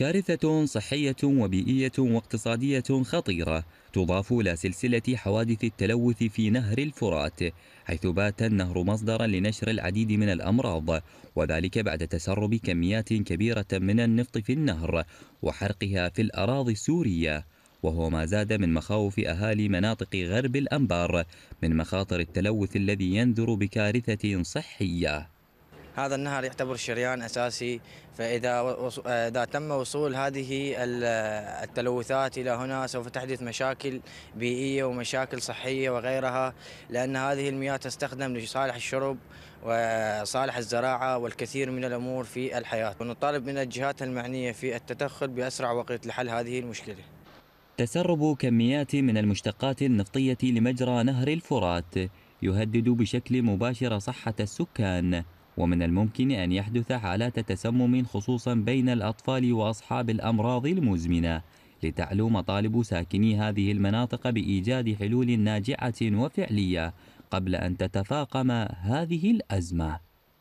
كارثة صحية وبيئية واقتصادية خطيرة تضاف إلى سلسلة حوادث التلوث في نهر الفرات حيث بات النهر مصدرا لنشر العديد من الأمراض وذلك بعد تسرب كميات كبيرة من النفط في النهر وحرقها في الأراضي السورية وهو ما زاد من مخاوف أهالي مناطق غرب الأنبار من مخاطر التلوث الذي ينذر بكارثة صحية هذا النهر يعتبر شريان أساسي فإذا إذا تم وصول هذه التلوثات إلى هنا سوف تحدث مشاكل بيئية ومشاكل صحية وغيرها لأن هذه المياه تستخدم لصالح الشرب وصالح الزراعة والكثير من الأمور في الحياة ونطالب من الجهات المعنية في التدخل بأسرع وقت لحل هذه المشكلة تسرب كميات من المشتقات النفطية لمجرى نهر الفرات يهدد بشكل مباشر صحة السكان ومن الممكن أن يحدث حالات تسمم خصوصا بين الأطفال وأصحاب الأمراض المزمنة لتعلو مطالب ساكني هذه المناطق بإيجاد حلول ناجعة وفعلية قبل أن تتفاقم هذه الأزمة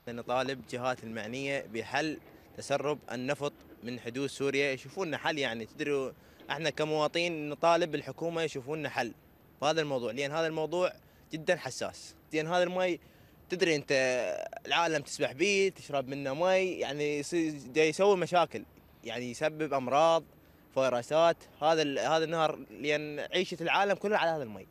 نطالب جهات المعنية بحل تسرب النفط من حدود سوريا يشوفون حل يعني تدروا احنا كمواطنين نطالب الحكومة يشوفون حل هذا الموضوع لأن هذا الموضوع جدا حساس لأن هذا المي تدري انت العالم تسبح بيه تشرب منه مي يعني يسوي مشاكل يعني يسبب امراض فيروسات هذا هذا النهر لان عيشه العالم كلها على هذا المي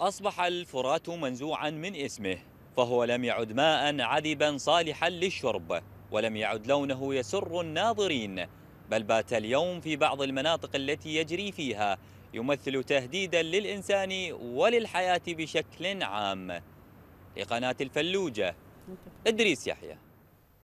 اصبح الفرات منزوعا من اسمه فهو لم يعد ماء عذبا صالحا للشرب ولم يعد لونه يسر الناظرين بل بات اليوم في بعض المناطق التي يجري فيها يمثل تهديدا للإنسان وللحياة بشكل عام لقناة الفلوجة إدريس يحيى